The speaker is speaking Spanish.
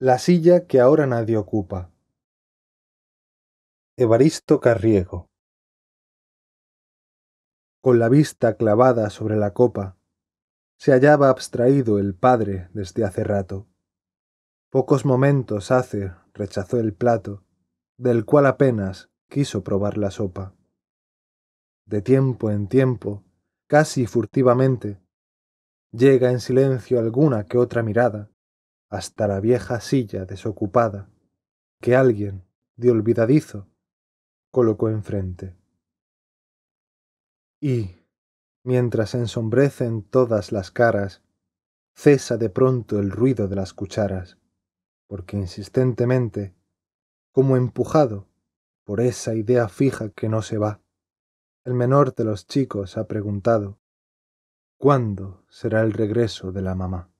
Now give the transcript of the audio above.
la silla que ahora nadie ocupa. Evaristo Carriego Con la vista clavada sobre la copa, se hallaba abstraído el padre desde hace rato. Pocos momentos hace rechazó el plato, del cual apenas quiso probar la sopa. De tiempo en tiempo, casi furtivamente, llega en silencio alguna que otra mirada, hasta la vieja silla desocupada que alguien, de olvidadizo, colocó enfrente. Y, mientras ensombrecen todas las caras, cesa de pronto el ruido de las cucharas, porque insistentemente, como empujado por esa idea fija que no se va, el menor de los chicos ha preguntado, ¿cuándo será el regreso de la mamá?